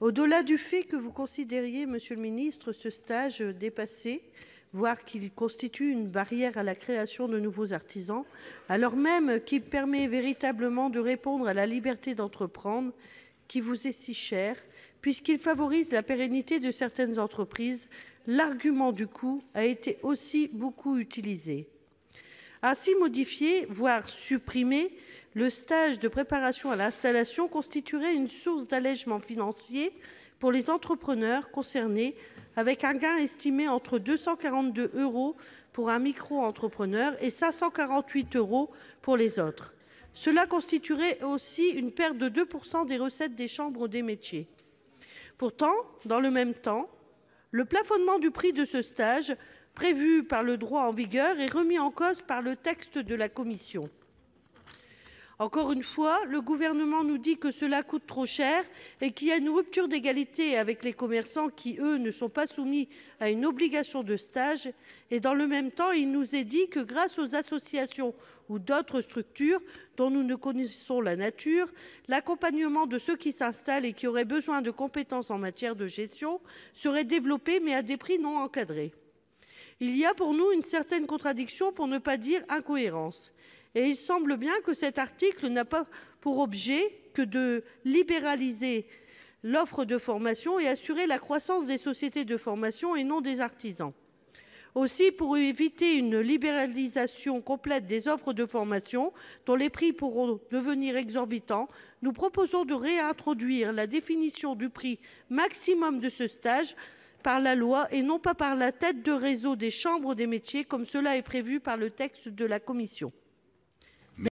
Au-delà du fait que vous considériez, Monsieur le Ministre, ce stage dépassé, voire qu'il constitue une barrière à la création de nouveaux artisans, alors même qu'il permet véritablement de répondre à la liberté d'entreprendre qui vous est si chère, puisqu'il favorise la pérennité de certaines entreprises, l'argument du coût a été aussi beaucoup utilisé. Ainsi modifié, voire supprimé, le stage de préparation à l'installation constituerait une source d'allègement financier pour les entrepreneurs concernés, avec un gain estimé entre 242 euros pour un micro-entrepreneur et 548 euros pour les autres. Cela constituerait aussi une perte de 2% des recettes des chambres des métiers. Pourtant, dans le même temps, le plafonnement du prix de ce stage prévu par le droit en vigueur est remis en cause par le texte de la Commission. Encore une fois, le gouvernement nous dit que cela coûte trop cher et qu'il y a une rupture d'égalité avec les commerçants qui, eux, ne sont pas soumis à une obligation de stage. Et dans le même temps, il nous est dit que grâce aux associations ou d'autres structures dont nous ne connaissons la nature, l'accompagnement de ceux qui s'installent et qui auraient besoin de compétences en matière de gestion serait développé, mais à des prix non encadrés. Il y a pour nous une certaine contradiction, pour ne pas dire incohérence. Et il semble bien que cet article n'a pas pour objet que de libéraliser l'offre de formation et assurer la croissance des sociétés de formation et non des artisans. Aussi, pour éviter une libéralisation complète des offres de formation, dont les prix pourront devenir exorbitants, nous proposons de réintroduire la définition du prix maximum de ce stage par la loi et non pas par la tête de réseau des chambres des métiers, comme cela est prévu par le texte de la Commission.